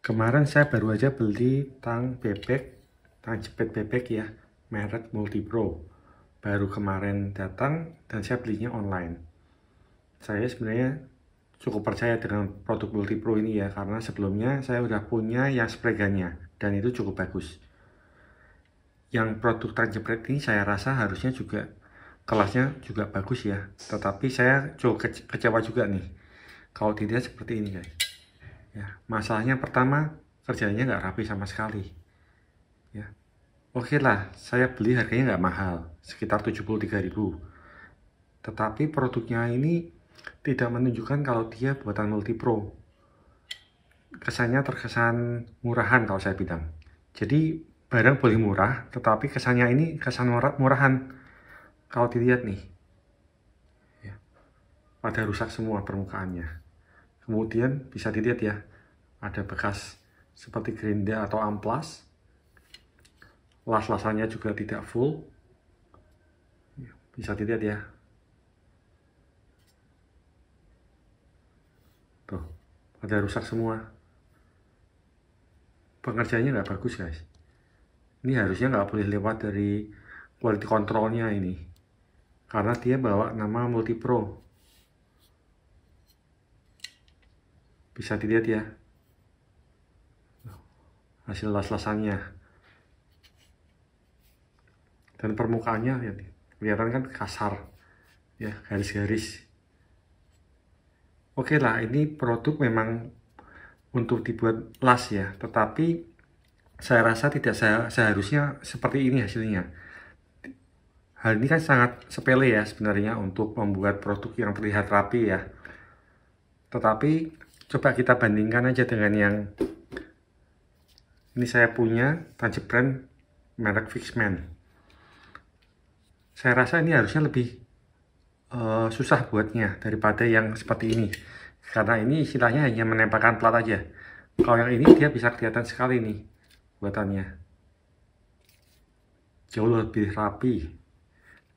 Kemarin saya baru aja beli tang bebek, tang jepit bebek ya, merek Multipro. Baru kemarin datang dan saya belinya online. Saya sebenarnya cukup percaya dengan produk Multipro ini ya, karena sebelumnya saya udah punya yang spreganya dan itu cukup bagus. Yang produk tang jepit ini saya rasa harusnya juga kelasnya juga bagus ya, tetapi saya cukup kecewa juga nih. Kalau tidak seperti ini guys. Ya, masalahnya pertama kerjanya nggak rapi sama sekali. Ya, oke okay lah, saya beli harganya nggak mahal, sekitar 73.000. Tetapi produknya ini tidak menunjukkan kalau dia buatan multi pro. Kesannya terkesan murahan kalau saya bilang. Jadi barang boleh murah, tetapi kesannya ini kesan murah, murahan. Kalau dilihat nih, ya, pada rusak semua permukaannya. Kemudian bisa dilihat ya, ada bekas seperti gerinda atau amplas. Las-lasannya juga tidak full. Bisa dilihat ya. Tuh, ada rusak semua. Pengerjaannya nggak bagus guys. Ini harusnya nggak boleh lewat dari quality controlnya ini. Karena dia bawa nama multi pro bisa dilihat ya hasil las-lasannya dan permukaannya ya, kelihatan kan kasar ya garis-garis oke lah ini produk memang untuk dibuat las ya tetapi saya rasa tidak seharusnya seperti ini hasilnya hal ini kan sangat sepele ya sebenarnya untuk membuat produk yang terlihat rapi ya tetapi coba kita bandingkan aja dengan yang ini saya punya brand merek Fixman saya rasa ini harusnya lebih uh, susah buatnya daripada yang seperti ini karena ini istilahnya hanya menempelkan plat aja kalau yang ini dia bisa kelihatan sekali nih buatannya jauh lebih rapi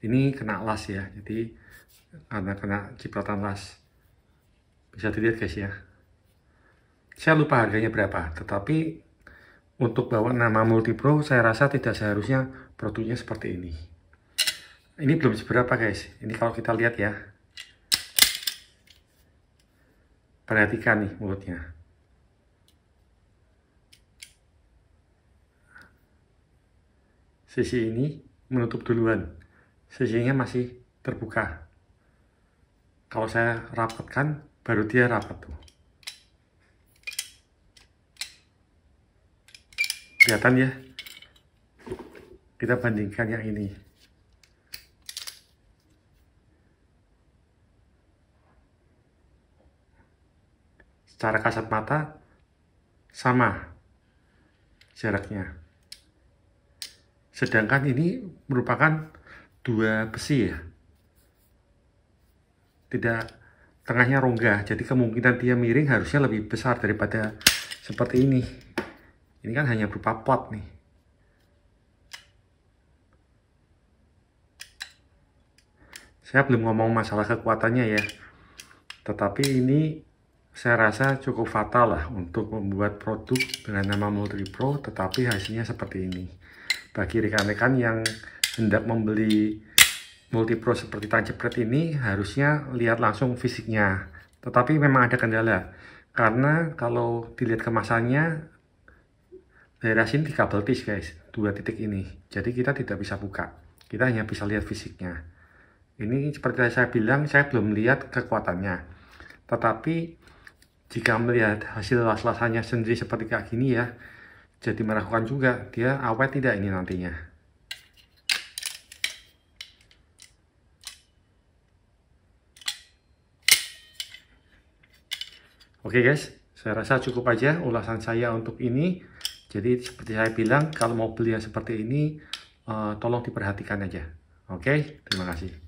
ini kena las ya jadi karena kena cipratan las bisa dilihat guys ya saya lupa harganya berapa, tetapi untuk bawa nama Multipro saya rasa tidak seharusnya produknya seperti ini. Ini belum seberapa guys, ini kalau kita lihat ya. Perhatikan nih mulutnya. Sisi ini menutup duluan, sisinya masih terbuka. Kalau saya rapatkan, baru dia rapat tuh. kelihatan ya kita bandingkan yang ini secara kasat mata sama jaraknya sedangkan ini merupakan dua besi ya tidak tengahnya rongga jadi kemungkinan dia miring harusnya lebih besar daripada seperti ini ini kan hanya berupa pot nih. Saya belum ngomong masalah kekuatannya ya. Tetapi ini saya rasa cukup fatal lah untuk membuat produk dengan nama Multi Pro tetapi hasilnya seperti ini. Bagi rekan-rekan yang hendak membeli Multi Pro seperti tanjepret ini harusnya lihat langsung fisiknya. Tetapi memang ada kendala karena kalau dilihat kemasannya daerah sini di kabel tis guys dua titik ini jadi kita tidak bisa buka kita hanya bisa lihat fisiknya ini seperti saya bilang saya belum lihat kekuatannya tetapi jika melihat hasil las-lasannya sendiri seperti kayak gini ya jadi meragukan juga dia awet tidak ini nantinya Oke okay guys, saya rasa cukup aja ulasan saya untuk ini. Jadi seperti saya bilang, kalau mau beli yang seperti ini, uh, tolong diperhatikan aja. Oke, okay? terima kasih.